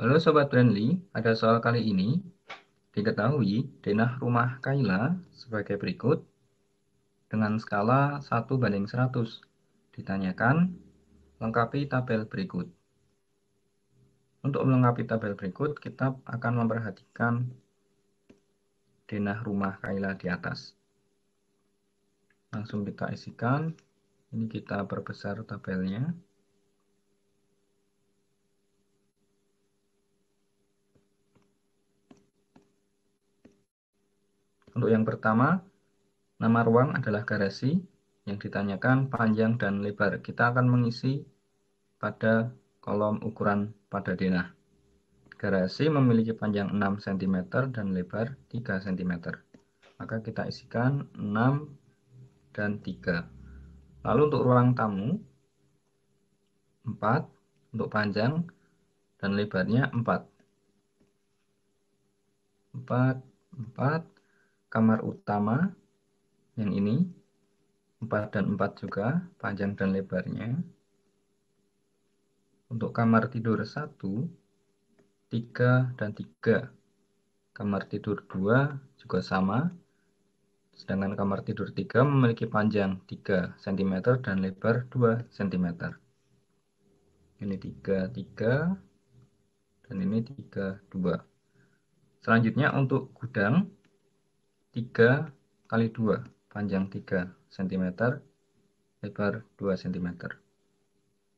Halo Sobat Brandly, pada soal kali ini diketahui denah rumah Kaila sebagai berikut dengan skala 1 banding 100. Ditanyakan, lengkapi tabel berikut. Untuk melengkapi tabel berikut, kita akan memperhatikan denah rumah Kaila di atas. Langsung kita isikan, ini kita perbesar tabelnya. Untuk yang pertama, nama ruang adalah garasi yang ditanyakan panjang dan lebar. Kita akan mengisi pada kolom ukuran pada denah. Garasi memiliki panjang 6 cm dan lebar 3 cm. Maka kita isikan 6 dan 3. Lalu untuk ruang tamu 4 untuk panjang dan lebarnya 4. 4 4 kamar utama yang ini 4 dan 4 juga panjang dan lebarnya. Untuk kamar tidur 1, 3 dan 3. Kamar tidur 2 juga sama. Sedangkan kamar tidur 3 memiliki panjang 3 cm dan lebar 2 cm. Ini 3, 3 dan ini 3, 2. Selanjutnya untuk gudang 3 kali 2, panjang 3 cm, lebar 2 cm.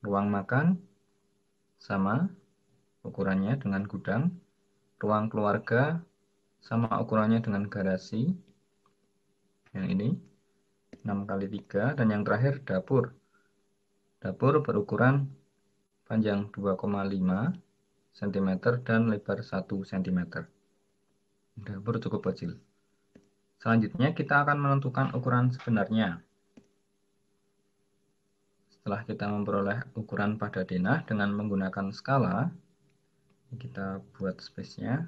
Ruang makan sama ukurannya dengan gudang. Ruang keluarga sama ukurannya dengan garasi. Yang ini 6 kali 3 dan yang terakhir dapur. Dapur berukuran panjang 2,5 cm dan lebar 1 cm. Dapur cukup kecil. Selanjutnya kita akan menentukan ukuran sebenarnya. Setelah kita memperoleh ukuran pada denah dengan menggunakan skala, kita buat space-nya.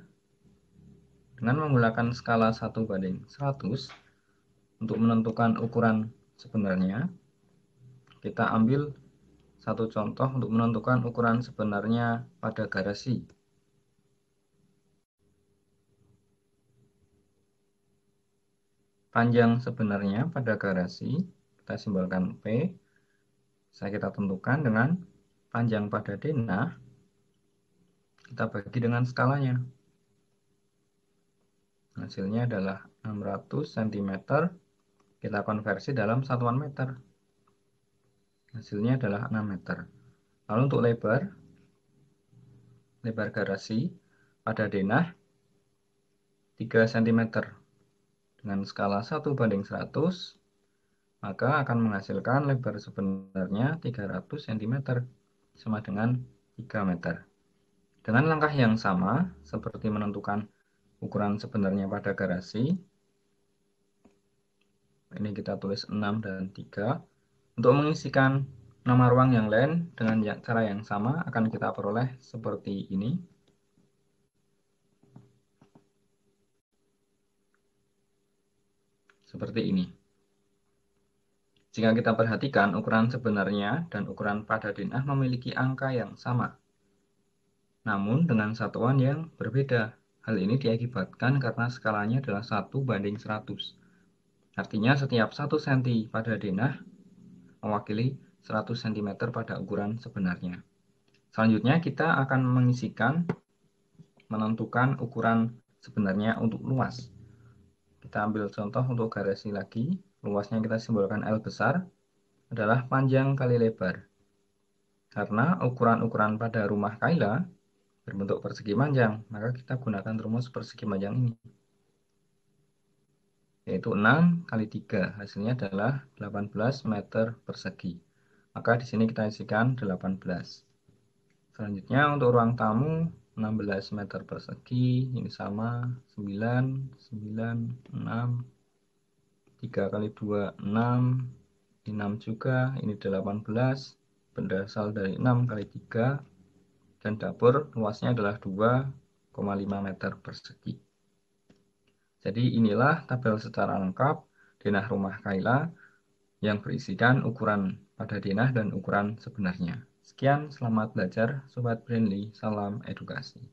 Dengan menggunakan skala 1 banding 100, untuk menentukan ukuran sebenarnya, kita ambil satu contoh untuk menentukan ukuran sebenarnya pada garasi. Panjang sebenarnya pada garasi kita simbolkan P. Saya kita tentukan dengan panjang pada denah kita bagi dengan skalanya. Hasilnya adalah 600 cm kita konversi dalam satuan meter. Hasilnya adalah 6 meter. Lalu untuk lebar, lebar garasi pada denah 3 cm dengan skala 1 banding 100, maka akan menghasilkan lebar sebenarnya 300 cm sama dengan 3 meter. Dengan langkah yang sama, seperti menentukan ukuran sebenarnya pada garasi, ini kita tulis 6 dan 3. Untuk mengisikan nama ruang yang lain dengan ya- cara yang sama akan kita peroleh seperti ini. seperti ini. Jika kita perhatikan ukuran sebenarnya dan ukuran pada dinah memiliki angka yang sama, namun dengan satuan yang berbeda. Hal ini diakibatkan karena skalanya adalah 1 banding 100. Artinya setiap 1 cm pada denah mewakili 100 cm pada ukuran sebenarnya. Selanjutnya kita akan mengisikan menentukan ukuran sebenarnya untuk luas. Kita ambil contoh untuk garasi lagi. Luasnya kita simbolkan L besar adalah panjang kali lebar. Karena ukuran-ukuran pada rumah Kaila berbentuk persegi panjang, maka kita gunakan rumus persegi panjang ini. Yaitu 6 kali 3, hasilnya adalah 18 meter persegi. Maka di sini kita isikan 18. Selanjutnya untuk ruang tamu, 16 meter persegi ini sama 9 9 6 3 kali 2 6 ini 6 juga ini 18 berasal dari 6 kali 3 dan dapur luasnya adalah 2,5 meter persegi jadi inilah tabel secara lengkap denah rumah Kaila yang berisikan ukuran pada denah dan ukuran sebenarnya. Sekian, selamat belajar, Sobat Brainly. Salam edukasi.